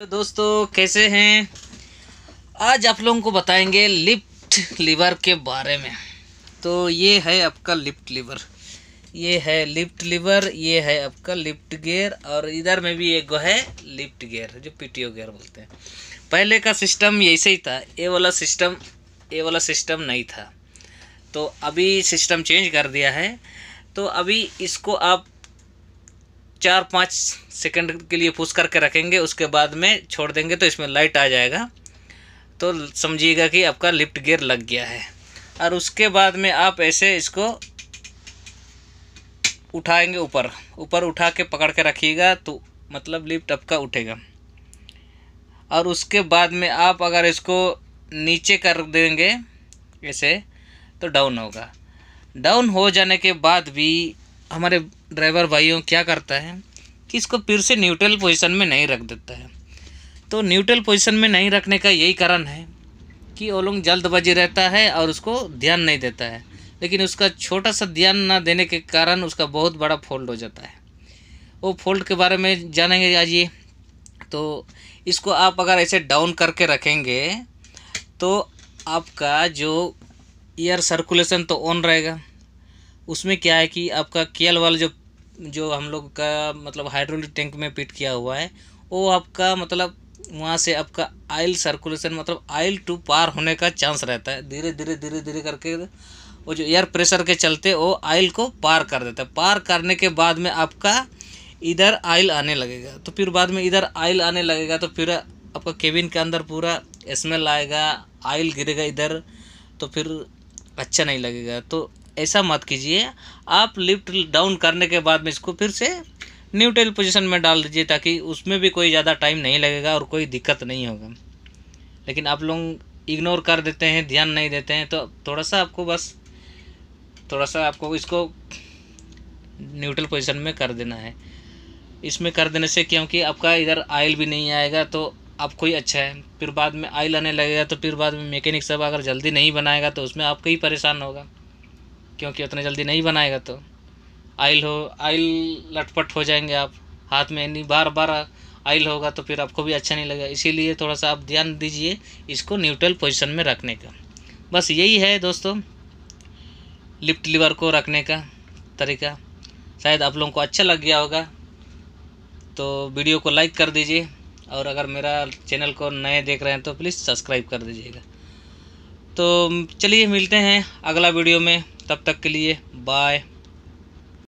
तो दोस्तों कैसे हैं आज आप लोगों को बताएंगे लिफ्ट लीवर के बारे में तो ये है आपका लिफ्ट लीवर ये है लिफ्ट लीवर ये है आपका लिफ्ट गियर और इधर में भी एक है लिफ्ट गियर जो पीटीओ गियर बोलते हैं पहले का सिस्टम ऐसे ही था ये वाला सिस्टम ये वाला सिस्टम नहीं था तो अभी सिस्टम चेंज कर दिया है तो अभी इसको आप चार पाँच सेकंड के लिए फूस करके रखेंगे उसके बाद में छोड़ देंगे तो इसमें लाइट आ जाएगा तो समझिएगा कि आपका लिफ्ट गियर लग गया है और उसके बाद में आप ऐसे इसको उठाएंगे ऊपर ऊपर उठा के पकड़ के रखिएगा तो मतलब लिफ्ट आपका उठेगा और उसके बाद में आप अगर इसको नीचे कर देंगे ऐसे तो डाउन होगा डाउन हो जाने के बाद भी हमारे ड्राइवर भाइयों क्या करता है कि इसको फिर से न्यूट्रल पोजीशन में नहीं रख देता है तो न्यूट्रल पोजीशन में नहीं रखने का यही कारण है कि वो लोग जल्दबाजी रहता है और उसको ध्यान नहीं देता है लेकिन उसका छोटा सा ध्यान ना देने के कारण उसका बहुत बड़ा फोल्ड हो जाता है वो फोल्ड के बारे में जानेंगे आज ये तो इसको आप अगर ऐसे डाउन करके रखेंगे तो आपका जो एयर सर्कुलेशन तो ऑन रहेगा उसमें क्या है कि आपका केल वाला जो जो हम लोग का मतलब हाइड्रोलिक टैंक में पिट किया हुआ है वो आपका मतलब वहाँ से आपका आयल सर्कुलेशन मतलब आयल टू पार होने का चांस रहता है धीरे धीरे धीरे धीरे करके वो जो एयर प्रेशर के चलते वो आयल को पार कर देता है पार करने के बाद में आपका इधर आयल आने लगेगा तो फिर बाद में इधर आयल आने लगेगा तो फिर आपका केबिन के अंदर पूरा स्मेल आएगा आयल गिरेगा इधर तो फिर अच्छा नहीं लगेगा तो ऐसा मत कीजिए आप लिफ्ट डाउन करने के बाद में इसको फिर से न्यूट्रल पोजीशन में डाल दीजिए ताकि उसमें भी कोई ज़्यादा टाइम नहीं लगेगा और कोई दिक्कत नहीं होगा लेकिन आप लोग इग्नोर कर देते हैं ध्यान नहीं देते हैं तो थोड़ा सा आपको बस थोड़ा सा आपको इसको न्यूट्रल पोजीशन में कर देना है इसमें कर देने से क्योंकि आपका इधर आयल भी नहीं आएगा तो आपको ही अच्छा है फिर बाद में आयल आने लगेगा तो फिर बाद में मैकेनिक सब अगर जल्दी नहीं बनाएगा तो उसमें आपको ही परेशान होगा क्योंकि उतना जल्दी नहीं बनाएगा तो आयल हो आयल लटपट हो जाएंगे आप हाथ में नहीं बार बार आयल होगा तो फिर आपको भी अच्छा नहीं लगेगा इसीलिए थोड़ा सा आप ध्यान दीजिए इसको न्यूट्रल पोजिशन में रखने का बस यही है दोस्तों लिफ्ट लीवर को रखने का तरीका शायद आप लोगों को अच्छा लग गया होगा तो वीडियो को लाइक कर दीजिए और अगर मेरा चैनल को नए देख रहे हैं तो प्लीज़ सब्सक्राइब कर दीजिएगा तो चलिए मिलते हैं अगला वीडियो में तब तक के लिए बाय